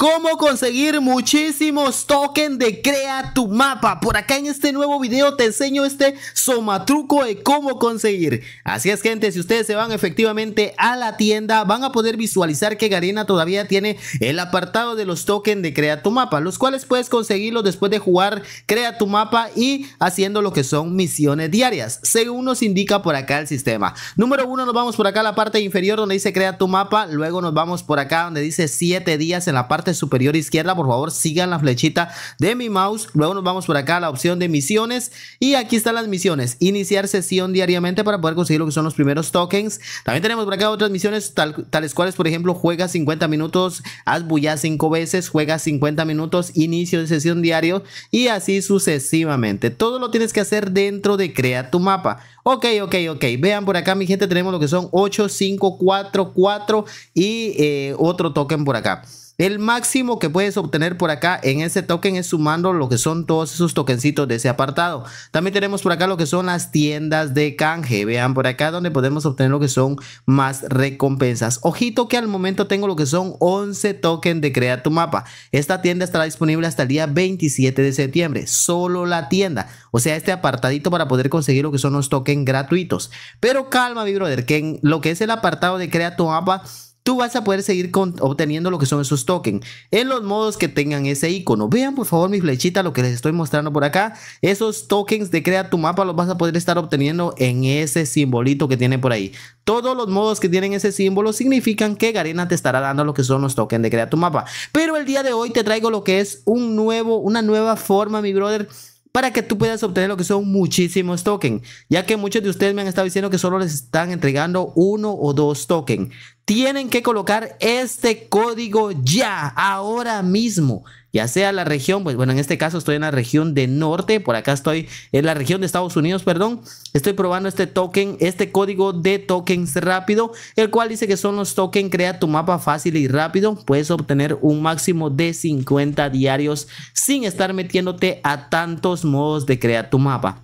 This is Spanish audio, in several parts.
Cómo conseguir muchísimos tokens de Crea tu mapa. Por acá en este nuevo video te enseño este somatruco de cómo conseguir. Así es gente, si ustedes se van efectivamente a la tienda, van a poder visualizar que Garena todavía tiene el apartado de los tokens de Crea tu mapa, los cuales puedes conseguirlos después de jugar Crea tu mapa y haciendo lo que son misiones diarias, según nos indica por acá el sistema. Número uno, nos vamos por acá a la parte inferior donde dice Crea tu mapa, luego nos vamos por acá donde dice 7 días en la parte superior izquierda, por favor sigan la flechita de mi mouse. Luego nos vamos por acá a la opción de misiones y aquí están las misiones. Iniciar sesión diariamente para poder conseguir lo que son los primeros tokens. También tenemos por acá otras misiones tales cuales, por ejemplo, juega 50 minutos, haz bulla 5 veces, juega 50 minutos, inicio de sesión diario y así sucesivamente. Todo lo tienes que hacer dentro de Crear tu mapa. Ok, ok, ok. Vean por acá, mi gente, tenemos lo que son 8, 5, 4, 4 y eh, otro token por acá. El máximo que puedes obtener por acá en ese token es sumando lo que son todos esos tokencitos de ese apartado. También tenemos por acá lo que son las tiendas de canje. Vean por acá donde podemos obtener lo que son más recompensas. Ojito que al momento tengo lo que son 11 tokens de crear tu mapa. Esta tienda estará disponible hasta el día 27 de septiembre. Solo la tienda. O sea, este apartadito para poder conseguir lo que son los tokens gratuitos. Pero calma, mi brother, que en lo que es el apartado de crear tu mapa tú vas a poder seguir obteniendo lo que son esos tokens en los modos que tengan ese icono. Vean por favor mi flechita, lo que les estoy mostrando por acá. Esos tokens de crea tu mapa los vas a poder estar obteniendo en ese simbolito que tiene por ahí. Todos los modos que tienen ese símbolo significan que Garena te estará dando lo que son los tokens de crea tu mapa. Pero el día de hoy te traigo lo que es un nuevo, una nueva forma, mi brother para que tú puedas obtener lo que son muchísimos tokens, ya que muchos de ustedes me han estado diciendo que solo les están entregando uno o dos tokens. Tienen que colocar este código ya, ahora mismo ya sea la región, pues bueno, en este caso estoy en la región de norte, por acá estoy en la región de Estados Unidos, perdón, estoy probando este token, este código de tokens rápido, el cual dice que son los tokens, crea tu mapa fácil y rápido, puedes obtener un máximo de 50 diarios sin estar metiéndote a tantos modos de crear tu mapa.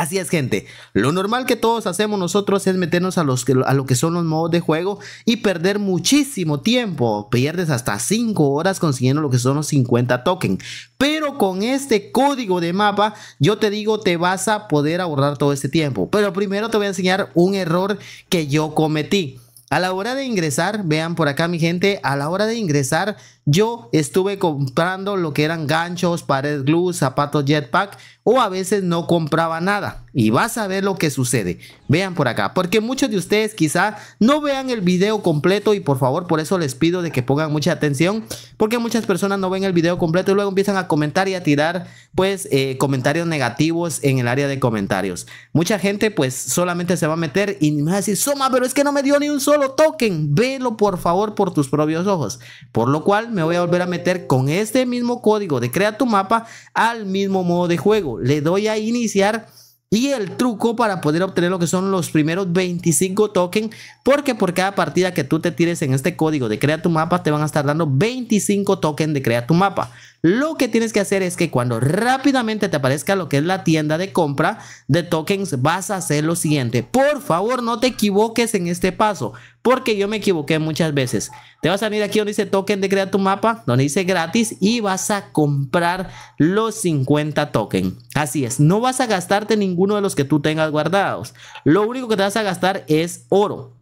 Así es, gente. Lo normal que todos hacemos nosotros es meternos a, los que, a lo que son los modos de juego y perder muchísimo tiempo. Pierdes hasta 5 horas consiguiendo lo que son los 50 tokens. Pero con este código de mapa, yo te digo, te vas a poder ahorrar todo este tiempo. Pero primero te voy a enseñar un error que yo cometí. A la hora de ingresar, vean por acá mi gente, a la hora de ingresar yo estuve comprando lo que eran ganchos, pared glue, zapatos jetpack o a veces no compraba nada. Y vas a ver lo que sucede. Vean por acá, porque muchos de ustedes quizá no vean el video completo y por favor por eso les pido de que pongan mucha atención, porque muchas personas no ven el video completo y luego empiezan a comentar y a tirar pues eh, comentarios negativos en el área de comentarios. Mucha gente pues solamente se va a meter y me va a decir, Soma, pero es que no me dio ni un solo token. Velo por favor por tus propios ojos. Por lo cual me voy a volver a meter con este mismo código de crea tu mapa al mismo modo de juego. Le doy a iniciar. Y el truco para poder obtener lo que son los primeros 25 tokens, porque por cada partida que tú te tires en este código de crea tu mapa, te van a estar dando 25 tokens de crea tu mapa. Lo que tienes que hacer es que cuando rápidamente te aparezca lo que es la tienda de compra de tokens, vas a hacer lo siguiente. Por favor, no te equivoques en este paso, porque yo me equivoqué muchas veces. Te vas a venir aquí donde dice token de crear tu mapa, donde dice gratis, y vas a comprar los 50 tokens. Así es, no vas a gastarte ninguno de los que tú tengas guardados. Lo único que te vas a gastar es oro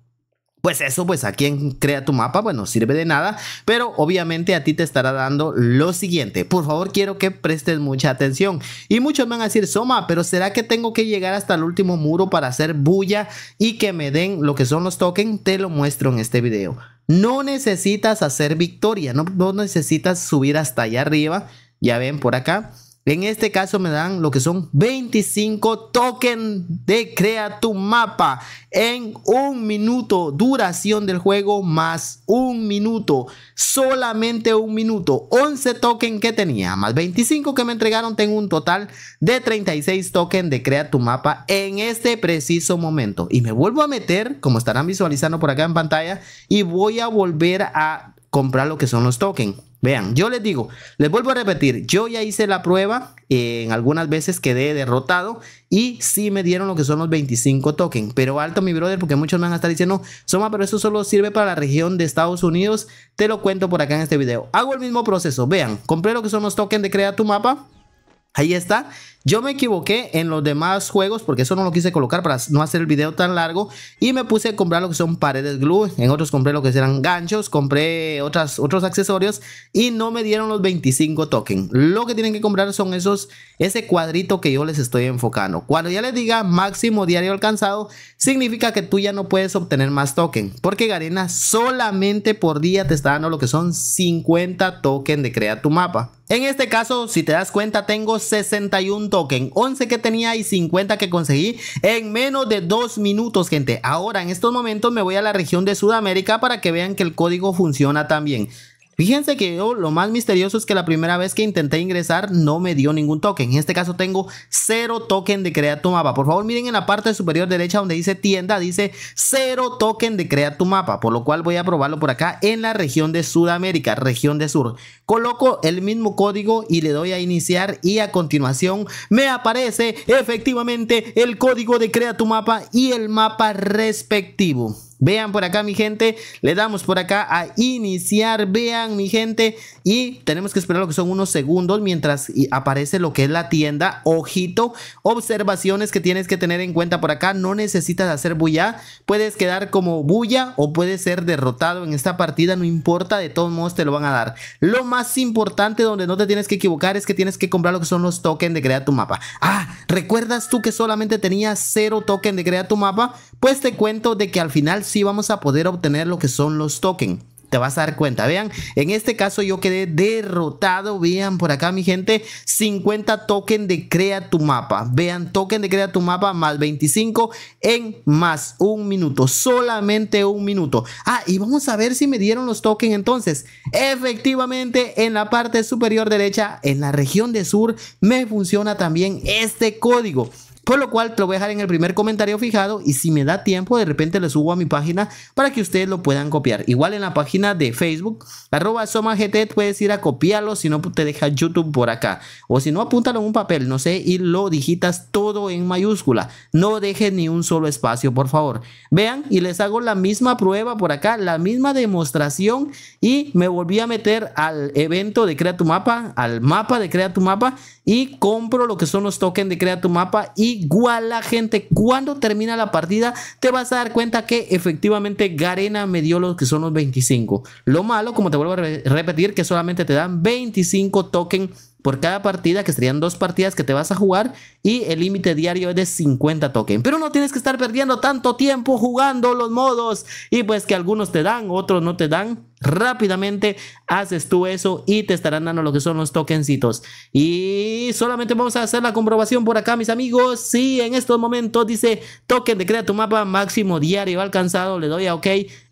pues eso, pues a quien crea tu mapa, bueno, sirve de nada, pero obviamente a ti te estará dando lo siguiente. Por favor, quiero que prestes mucha atención. Y muchos van a decir, Soma, pero ¿será que tengo que llegar hasta el último muro para hacer bulla y que me den lo que son los tokens? Te lo muestro en este video. No necesitas hacer victoria, no, no necesitas subir hasta allá arriba. Ya ven por acá. En este caso me dan lo que son 25 tokens de crea tu mapa en un minuto. Duración del juego más un minuto. Solamente un minuto. 11 tokens que tenía más 25 que me entregaron. Tengo un total de 36 tokens de crea tu mapa en este preciso momento. Y me vuelvo a meter, como estarán visualizando por acá en pantalla, y voy a volver a comprar lo que son los tokens. Vean, yo les digo, les vuelvo a repetir, yo ya hice la prueba, eh, en algunas veces quedé derrotado y sí me dieron lo que son los 25 tokens, pero alto mi brother porque muchos me van a estar diciendo, Soma, pero eso solo sirve para la región de Estados Unidos, te lo cuento por acá en este video. Hago el mismo proceso, vean, compré lo que son los tokens de Crea tu Mapa, ahí está, yo me equivoqué en los demás juegos porque eso no lo quise colocar para no hacer el video tan largo y me puse a comprar lo que son paredes glue, en otros compré lo que eran ganchos, compré otras, otros accesorios y no me dieron los 25 tokens. Lo que tienen que comprar son esos, ese cuadrito que yo les estoy enfocando. Cuando ya les diga máximo diario alcanzado, significa que tú ya no puedes obtener más token porque Garena solamente por día te está dando lo que son 50 tokens de crear tu mapa. En este caso, si te das cuenta, tengo 61 tokens token, 11 que tenía y 50 que conseguí en menos de 2 minutos, gente. Ahora en estos momentos me voy a la región de Sudamérica para que vean que el código funciona también. Fíjense que yo lo más misterioso es que la primera vez que intenté ingresar no me dio ningún token. En este caso tengo cero token de crear tu mapa. Por favor miren en la parte superior derecha donde dice tienda, dice cero token de crear tu mapa. Por lo cual voy a probarlo por acá en la región de Sudamérica, región de sur. Coloco el mismo código y le doy a iniciar y a continuación me aparece efectivamente el código de crea tu mapa y el mapa respectivo. Vean por acá mi gente, le damos por acá a iniciar, vean mi gente y tenemos que esperar lo que son unos segundos mientras aparece lo que es la tienda. Ojito, observaciones que tienes que tener en cuenta por acá, no necesitas hacer bulla, puedes quedar como bulla o puedes ser derrotado en esta partida, no importa, de todos modos te lo van a dar. Lo más importante donde no te tienes que equivocar es que tienes que comprar lo que son los tokens de crear tu mapa. Ah, ¿recuerdas tú que solamente tenías cero token de crear tu mapa? Pues te cuento de que al final si vamos a poder obtener lo que son los tokens te vas a dar cuenta. Vean, en este caso yo quedé derrotado. Vean por acá, mi gente, 50 token de crea tu mapa. Vean, token de crea tu mapa más 25 en más un minuto. Solamente un minuto. Ah, y vamos a ver si me dieron los tokens entonces. Efectivamente, en la parte superior derecha, en la región de sur, me funciona también este código. Por lo cual te lo voy a dejar en el primer comentario fijado y si me da tiempo de repente le subo a mi página para que ustedes lo puedan copiar. Igual en la página de Facebook, arroba SomaGT, puedes ir a copiarlo si no pues, te deja YouTube por acá. O si no, apúntalo en un papel, no sé, y lo digitas todo en mayúscula. No dejes ni un solo espacio, por favor. Vean y les hago la misma prueba por acá, la misma demostración y me volví a meter al evento de Crea tu Mapa, al mapa de Crea tu Mapa y compro lo que son los tokens de crea tu mapa. Igual la gente, cuando termina la partida, te vas a dar cuenta que efectivamente Garena me dio lo que son los 25. Lo malo, como te vuelvo a repetir, que solamente te dan 25 tokens por cada partida, que serían dos partidas que te vas a jugar, y el límite diario es de 50 tokens. Pero no tienes que estar perdiendo tanto tiempo jugando los modos, y pues que algunos te dan, otros no te dan. Rápidamente haces tú eso y te estarán dando lo que son los tokencitos. Y solamente vamos a hacer la comprobación por acá, mis amigos. Si en estos momentos dice token de crea tu mapa máximo diario alcanzado, le doy a OK.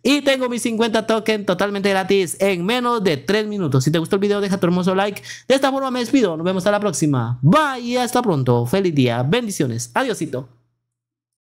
Y tengo mis 50 Token totalmente gratis en menos de 3 minutos. Si te gustó el video, deja tu hermoso like. De esta forma me despido. Nos vemos a la próxima. Bye hasta pronto. Feliz día. Bendiciones. Adiosito.